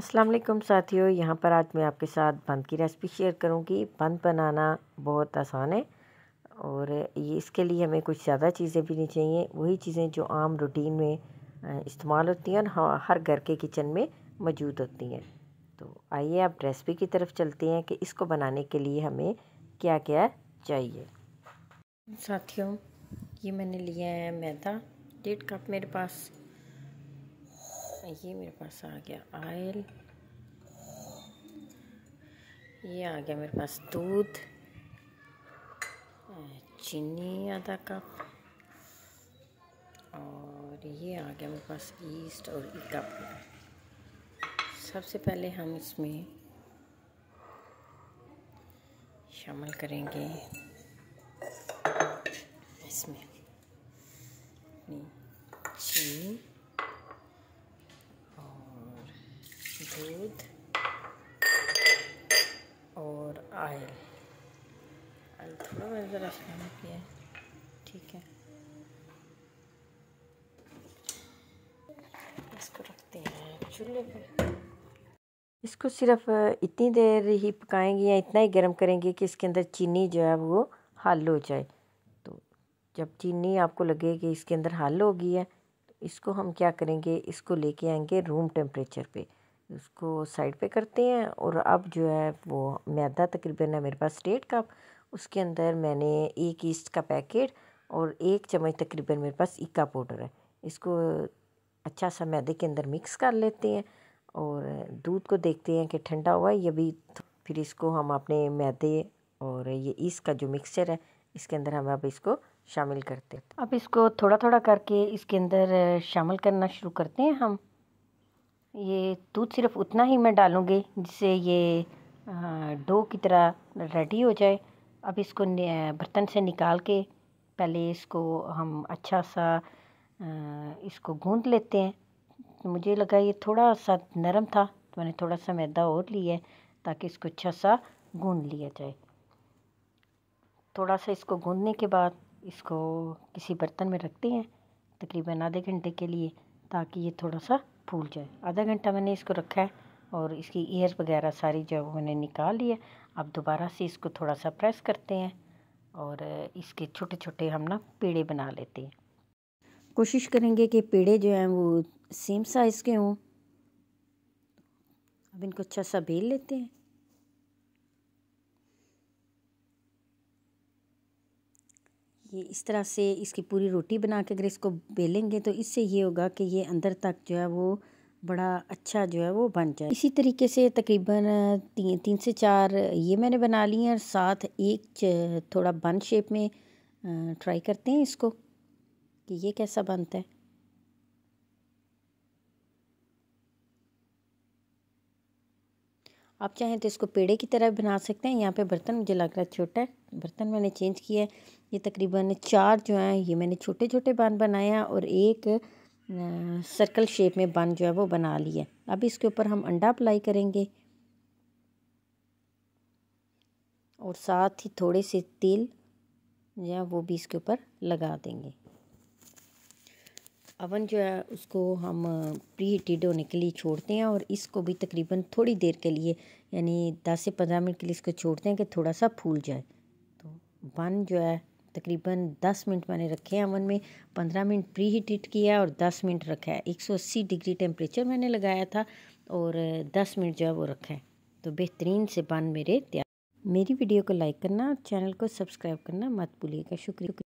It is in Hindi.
असलम साथियों यहाँ पर आज मैं आपके साथ बंद की रेसिपी शेयर करूँगी बंद बनाना बहुत आसान है और ये इसके लिए हमें कुछ ज़्यादा चीज़ें भी नहीं चाहिए वही चीज़ें जो आम रूटीन में इस्तेमाल होती हैं और हाँ, हर घर के किचन में मौजूद होती हैं तो आइए आप रेसिपी की तरफ चलते हैं कि इसको बनाने के लिए हमें क्या क्या चाहिए साथियों ये मैंने लिया है मैदा डेढ़ कप मेरे पास Uh, ये मेरे पास आ गया आयल ये आ गया मेरे पास दूध चीनी आधा कप और ये आ गया मेरे पास ईस्ट और ई कप सबसे पहले हम इसमें शामिल करेंगे इसमें चीनी दूध और आयल आयल थोड़ा मैंने ज़रा तो शामिल किया है ठीक है इसको रखते हैं चूल्हे पर इसको सिर्फ इतनी देर ही पकाएंगे या इतना ही गर्म करेंगे कि इसके अंदर चीनी जो है वो हल हो जाए तो जब चीनी आपको लगे कि इसके अंदर हल हो गई है तो इसको हम क्या करेंगे इसको लेके आएंगे रूम टेम्परेचर पे उसको साइड पे करते हैं और अब जो है वो मैदा तकरीबन है मेरे पास डेढ़ कप उसके अंदर मैंने एक ईस्ट का पैकेट और एक चम्मच तकरीबन मेरे पास इक्का पाउडर है इसको अच्छा सा मैदे के अंदर मिक्स कर लेते हैं और दूध को देखते हैं कि ठंडा हुआ है ये भी तो फिर इसको हम अपने मैदे और ये ईस्ट का जो मिक्सचर है इसके अंदर हम अब इसको शामिल करते हैं अब इसको थोड़ा थोड़ा करके इसके अंदर शामिल करना शुरू करते हैं हम ये दूध सिर्फ उतना ही मैं डालूँगी जिससे ये डो की तरह रेडी हो जाए अब इसको बर्तन से निकाल के पहले इसको हम अच्छा सा इसको गूंद लेते हैं मुझे लगा ये थोड़ा सा नरम था तो मैंने थोड़ा सा मैदा और लिया है ताकि इसको अच्छा सा गूंद लिया जाए थोड़ा सा इसको गूंदने के बाद इसको किसी बर्तन में रखते हैं तकरीबन आधे घंटे के लिए ताकि ये थोड़ा सा फूल जाए आधा घंटा मैंने इसको रखा है और इसकी ईयर वगैरह सारी जो है मैंने निकाल ली है अब दोबारा से इसको थोड़ा सा प्रेस करते हैं और इसके छोटे छोटे हम ना पेड़े बना लेते हैं कोशिश करेंगे कि पेड़े जो हैं वो सेम साइज़ के हों अब इनको अच्छा सा बेल लेते हैं ये इस तरह से इसकी पूरी रोटी बना के अगर इसको बेलेंगे तो इससे ये होगा कि ये अंदर तक जो है वो बड़ा अच्छा जो है वो बन जाए इसी तरीके से तकरीबन तीन तीन से चार ये मैंने बना ली हैं और साथ एक थोड़ा बन शेप में ट्राई करते हैं इसको कि ये कैसा बनता है आप चाहें तो इसको पेड़े की तरह बना सकते हैं यहाँ पे बर्तन मुझे लग रहा है छोटा है बर्तन मैंने चेंज किया है ये तकरीबन चार जो हैं ये मैंने छोटे छोटे बन बनाए हैं और एक सर्कल शेप में बन जो है वो बना लिया अब इसके ऊपर हम अंडा अप्लाई करेंगे और साथ ही थोड़े से तेल जो है वो भी इसके ऊपर लगा देंगे अवन जो है उसको हम प्री हीटेड होने के लिए छोड़ते हैं और इसको भी तकरीबन थोड़ी देर के लिए यानी दस से पंद्रह मिनट के लिए इसको छोड़ते हैं कि थोड़ा सा फूल जाए तो बन जो है तकरीबन 10 मिनट मैंने रखे हैं अवन में 15 मिनट प्री हीटेड किया और 10 मिनट रखा है 180 डिग्री टेम्परेचर मैंने लगाया था और 10 मिनट जो है वो रखा है तो बेहतरीन से बन मेरे तैयार मेरी वीडियो को लाइक करना और चैनल को सब्सक्राइब करना मत भूलिएगा शुक्रिया